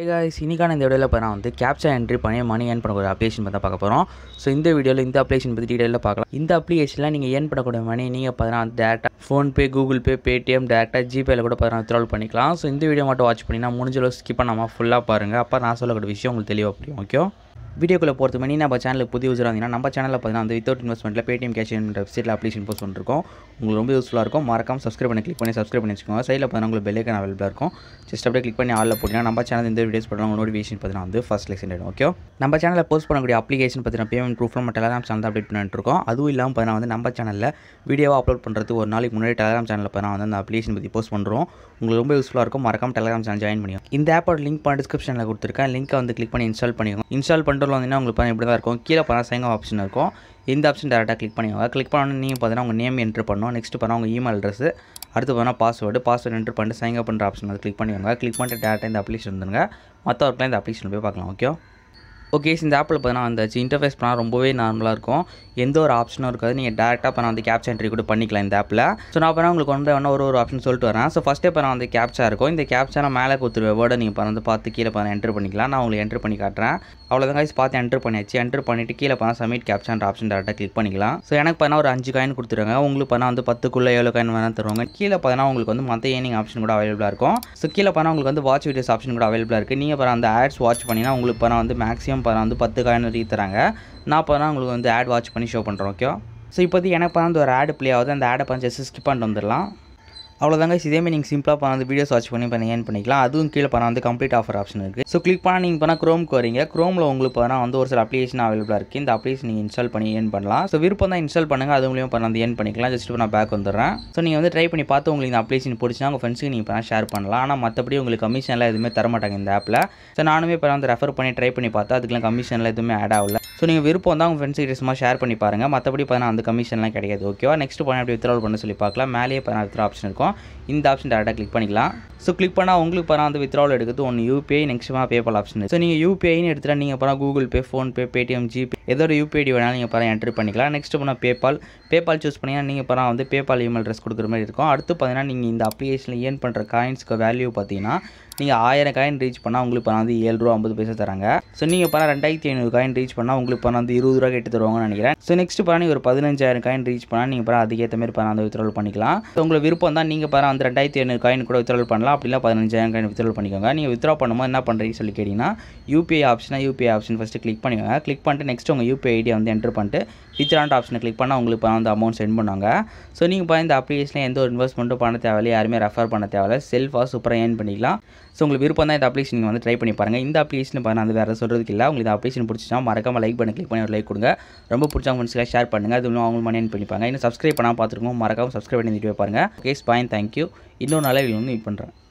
ஏகா இன்றைக்கான இந்த வீடியோவில் இப்போ நான் வந்து கேப்சா என்ட்ரி பண்ணி மணி ஏன் பண்ணக்கூடிய அப்ளிகேஷன் பற்றி பார்க்க போகிறோம் ஸோ இந்த வீடியோவில் இந்த அப்ளிகேஷன் பற்றி டீட்டெயிலில் பார்க்கலாம் இந்த அப்ளிகேஷனில் நீங்கள் ஏர்ன் பண்ணக்கூடிய மணி நீங்கள் பார்த்தீங்கன்னா டேரெக்டாக ஃபோன்பே கூகுள் பே பேடிஎம் டேரெக்டாக ஜிபேயில் கூட பார்த்தீங்கன்னா வித்ட்ரால் பண்ணிக்கலாம் ஸோ இந்த வீடியோ மட்டும் வாட்ச் பண்ணிங்கன்னா முடிஞ்சளவு ஸ்கிப் பண்ணாமல் ஃபுல்லாக பாருங்கள் அப்போ நான் சொல்லக்கூடிய விஷயம் உங்களுக்கு தெளிவாக புரியும் ஓகே வீடியோக்குள்ளே போகிறது மணி நம்ம சேனலுக்கு புது யூஸர் வந்தீங்கன்னா நம்ம சேனலில் பார்த்தீங்கன்னா அந்த வித்தவுட் இன்வெஸ்ட்மெண்ட்டில் பேடிஎம் கேஷ் வெப்சைட்டில் அப்ளிகேஷன் போஸ்ட் வந்துருக்கும் உங்களுக்கு ரொம்ப யூஸ்ஃபுல்லாக இருக்கும் மறக்காம சப்ஸ்கிரைப் பண்ணி கிளிக் பண்ணி சப்ஸ்கிரைப் பண்ணி வச்சுக்கோங்க சைடில் பார்த்தீங்கன்னா உங்களுக்கு பெல்லைக்கன் அவைலபிளாக இருக்கும் ஜஸ்ட் அப்படியே கிளிக் பண்ணி ஆளில் போட்டிங்கன்னா நம்ம சேனல் இந்த வீடியோஸ் பண்ணுறாங்க நோட்டிஃபிகேஷன் பார்த்தீங்கன்னா வந்து ஃபஸ்ட் செலெக்ஷன் ஆகிடும் ஓகே நம்ம சேனலில் போஸ்ட் பண்ணக்கூடிய அப்ளிகேஷன் பார்த்தீங்கன்னா பேமெண்ட் ப்ரூஃப் நம்ம டெலகிராம் சேனல் அப்டேட் பண்ணிட்டு இருக்கோம் அதுவும் இல்லாமல் பார்த்தீங்கன்னா வந்து நம்ம சேனலில் வீடியோவாக அப்லோட் பண்ணுறது ஒரு நாளைக்கு முன்னாடி டெலகிராம் சேனலில் பார்த்தா வந்து அந்த அப்ளிகேஷன் பற்றி போஸ்ட் பண்ணுறோம் உங்களுக்கு ரொம்ப யூஸ்ஃபுல்லாக இருக்கும் மறக்காம டெலகிராம் சேனல் ஜாயின் பண்ணி இந்த ஆப்போட லிங்க் பண்ண டிஸ்கிரிப்ஷனில் கொடுத்துருக்கேன் லிங்க்கை வந்து கிளிக் பண்ணி இன்ஸ்டால் பண்ணிக்கோங்க இன்ஸ்டால் பண்ணி விண்டோவில் வந்தீங்கன்னா உங்களுக்கு இப்படி தான் இருக்கும் கீழே பார்த்தீங்கன்னா சைன் ஆப்ஷன் இருக்கும் இந்த ஆப்ஷன் டேரெக்டாக கிளிக் பண்ணிக்கோங்க கிளிக் பண்ணணும் நீங்கள் பார்த்தீங்கன்னா உங்கள் நேம் என்ட்ரு பண்ணணும் நெக்ஸ்ட் பண்ணால் உங்கள் இமெயில் அட்ரஸ் அடுத்து பார்த்தீங்கன்னா பாஸ்வேர்டு பாஸ்வேர்டு என்ட்ரு பண்ணிட்டு சைன் பண்ணுற ஆப்ஷன் அது கிளிக் பண்ணிக்கோங்க கிளிக் பண்ணிட்டு டேரெக்டாக இந்த அப்ளிகேஷன் வந்துருங்க மற்ற ஒர்க்கில் இந்த அப்ளிகேஷன் போய் பார்க்கலாம் ஓகே ஓகே இந்த ஆப்பில் பார்த்தீங்கன்னா வந்தாச்சு இன்டர்ஃபேஸ் பண்ணால் ரொம்பவே நார்மலாக இருக்கும் எந்த ஒரு ஆப்ஷனும் இருக்காது நீங்கள் டேரெக்டாக இப்போ நான் வந்து கேப்ச்சா என்ட்ரி கூட பண்ணிக்கலாம் இந்த ஆப்பில் ஸோ நான் பண்ணால் உங்களுக்கு வந்து வேணா ஒரு ஒரு ஆப்ஷன் சொல்லிட்டு வரேன் ஸோ ஃபஸ்ட்டே பண்ண வந்து கேப்ச்சா இருக்கும் இந்த கேப்ச்சா நான் மேலே கொடுத்துருவேன் வேர்டை நீங்கள் இப்போ வந்து பார்த்து கீழே பண்ண என்ட்ரு பண்ணிக்கலாம் நான் உங்களுக்கு என்ட்ரு பண்ணி காட்டுறேன் அவ்வளோதான் காய்ஸ் பார்த்து என்ட்ரு பண்ணியாச்சு என்ட்ரு பண்ணிவிட்டு கீழே பண்ணால் சமிட் கேப்ச்சான்ற ஆப்ஷன் டேரெக்டாக கிளிக் பண்ணிக்கலாம் ஸோ எனக்கு பண்ணால் ஒரு அஞ்சு காயின் கொடுத்துருங்க உங்களுக்கு பண்ணால் வந்து பத்துக்குள்ளே ஏழு காயின் வேணால் தருவாங்க கீழே பார்த்தீங்கன்னா உங்களுக்கு வந்து மற்ற ஏனிங் ஆப்ஷன் கூட அவைலபிளாக இருக்கும் ஸோ கீழே பண்ணால் உங்களுக்கு வந்து வாட்ச் வீடியோஸ் ஆப்ஷன் கூட அவைலபிளாக இருக்குது நீங்கள் பண்ண அந்த ஆட்ஸ் வாட்ச் பண்ணிங்கன்னா உங்களுக்கு பண்ணால் வந்து மேக்ஸிமம் நான் வந்து பத்து காயின் வரைக்கும் தராங்க நாற்பது உங்களுக்கு வந்து ஆட் வாட்ச் பண்ணி ஷோ பண்ணுறோம் ஓகே ஸோ இப்போதைக்கு எனக்கு வந்து ஒரு ஆடு பிளே ஆகுது அந்த ஆடை பஞ்சஸ் ஸ்கிப் பண்ணிட்டு வந்துடலாம் அவ்வளோதாங்க இதேமாதிரி நீங்கள் சிம்பிளாக பண்ண அந்த வீடியோ சர்ச் பண்ணி பண்ணி ஏன் பண்ணிக்கலாம் அதுவும் கீழே பண்ண வந்து கம்ப்ளீட் ஆஃபர் ஆப்ஷன் இருக்குது ஸோ கிளிக் பண்ணால் நீங்கள் பண்ணால் க்ரோம்க்கு வரீங்க க்ரோமில் உங்களுக்கு பார்த்தா வந்து ஒரு சில அப்ளிகேஷன் அவைலபிளாக இருக்குது இந்த அப்ளிகேஷன் நீங்கள் இன்ஸ்டால் பண்ணி ஏன் பண்ணலாம் ஸோ விருப்பம் தான் இன்ஸ்டால் பண்ணுங்கள் அது மூலியமாக பண்ண அந்த ஏன் பண்ணிக்கலாம் ஜஸ்ட் நான் பேக் வந்துடுறேன் ஸோ நீங்கள் வந்து ட்ரை பண்ணி பார்த்து உங்களுக்கு இந்த அப்ளிகேஷன் பிடிச்சா உங்கள் ஃப்ரெண்ட்ஸுக்கு நீங்கள் இப்போ ஷேர் பண்ணலாம் ஆனால் மற்றபடி உங்களுக்கு கமிஷன்லாம் எதுவுமே தர மாட்டாங்க இந்த ஆப்பில் ஸோ நானுமே இப்போ வந்து ரெஃபர் பண்ணி ட்ரை பண்ணி பார்த்தா அதுக்கெல்லாம் கமிஷன்லாம் எதுவுமே ஆட் ஆகல ஸோ நீங்கள் விருப்பம் தான் உங்கள் ஃப்ரெண்ட்ஸ் கிட்ட சும்மா ஷேர் பண்ணி பாருங்கள் மற்றபடி பார்த்தீங்கன்னா அந்த கமிஷன்லாம் கிடையாது ஓகேவா நெக்ஸ்ட் பண்ண அப்படி வித்ரால் பண்ண சொல்லி பார்க்கலாம் மேலேயே பார்த்தா வித்ரா ஆப்ஷன் இருக்கும் இந்த ஆப்ஷன் டேரெக்டாக கிளிக் பண்ணிக்கலாம் ஸோ கிளிக் பண்ணால் உங்களுக்கு பார்த்தா வந்து வித்ரால் எடுக்கிறது ஒன்று யூபிஐ நெக்ஸ்ட்மா பேபால் ஆப்ஷன் ஸோ நீங்கள் யூபிஐன்னு எடுத்துகிட்டு நீங்கள் பண்ணால் Google Pay PhonePe Paytm GPay ஏதோட ஒரு யூபிஐடி வேணாலும் நீங்கள் பார்த்தா என்ட்ரி பண்ணிக்கலாம் நெக்ஸ்ட் பண்ணால் பேபால் பேபால் சூஸ் பண்ணிணா நீங்கள் பார்த்தா வந்து பேபால் இமெயில் அட்ரஸ் கொடுக்குற மாதிரி இருக்கும் அடுத்து பார்த்தீங்கன்னா நீங்கள் இந்த அப்ளிகேஷனில் ஏன் பண்ணுற காயின்ஸ்க்கு வேல்யூ பார்த்தீங்கன்னா நீங்கள் ஆயிரம் காயின் ரீச் பண்ணால் உங்களுக்கு பணம் வந்து ஏழு ரூபா ஐம்பது பைசா தராங்க ஸோ நீங்கள் பணம் ரெண்டாயிரத்தி ஐநூறு காயின் ரீச் பண்ணால் உங்களுக்கு பணம் வந்து இருபது ரூபா கேட்டு தருவாங்கன்னு நினைக்கிறேன் ஸோ நெக்ஸ்ட் பணம் நீங்கள் ஒரு பதினஞ்சாயிரம் காயின் ரீச் பண்ணால் நீங்கள் பணம் அதுக்கேற்ற மாதிரி பணம் வந்து வித்ட்ரால் பண்ணிக்கலாம் ஸோ உங்களுக்கு விருப்பம் தான் நீங்கள் பணம் வந்து ரெண்டாயிரத்தி ஐநூறு காயின் கூட வித்ட்ரால் பண்ணலாம் அப்படிலாம் பதினஞ்சாயிரம் காயின் வித்ட்ரால் பண்ணிக்கோங்க நீங்கள் வித்ட்ரா பண்ணும்போது என்ன பண்ணுறீங்க சொல்லி கேட்டிங்கன்னா யூபிஐ ஆப்ஷனாக யூபிஐ ஆப்ஷன் ஃபஸ்ட்டு கிளிக் பண்ணிக்கோங்க கிளிக் பண்ணிட்டு நெக்ஸ்ட் உங்கள் யூபிஐ ஐடியா வந்து என்ட்ரு பண்ணிட்டு வித்ராண்ட் ஆப்ஷனை கிளிக் பண்ணால் உங்களுக்கு பணம் வந்து அமௌண்ட் சென்ட் பண்ணுவாங்க ஸோ நீங்கள் இந்த அப்ளிகேஷனில் எந்த ஒரு இன்வெஸ்ட்மெண்ட்டும் பண்ண தேவையில்லை யாருமே ரெஃபர் பண்ண தேவையில்ல செல்ஃபாக சூப்பராக ஏர்ன் பண்ணிக்கலாம் ஸோ உங்களுக்கு விருப்பம் தான் இந்த அப்ளிகேஷன் நீங்கள் வந்து ட்ரை பண்ணி பாருங்கள் இந்த அப்ளிகேஷன் பாருங்கள் அது வேறு சொல்கிறதுக்கு இல்லை உங்களுக்கு இந்த அப்ளிகேஷன் பிடிச்சிச்சா மறக்காமல் லைக் பண்ணி கிளிக் பண்ணி ஒரு லைக் கொடுங்க ரொம்ப பிடிச்சா ஃப்ரெண்ட்ஸ்லாம் ஷேர் பண்ணுங்கள் அது இன்னும் அவங்க மணி பண்ணிப்பாங்க இன்னும் சப்ஸ்கிரைப் பண்ணால் பார்த்துருக்கோம் மறக்காமல் சப்ஸ்கிரைப் பண்ணி வீடியோ பாருங்கள் கேஸ் பாயின் தேங்க்யூ இன்னொரு நாளே வந்து மீட் பண்ணுறேன்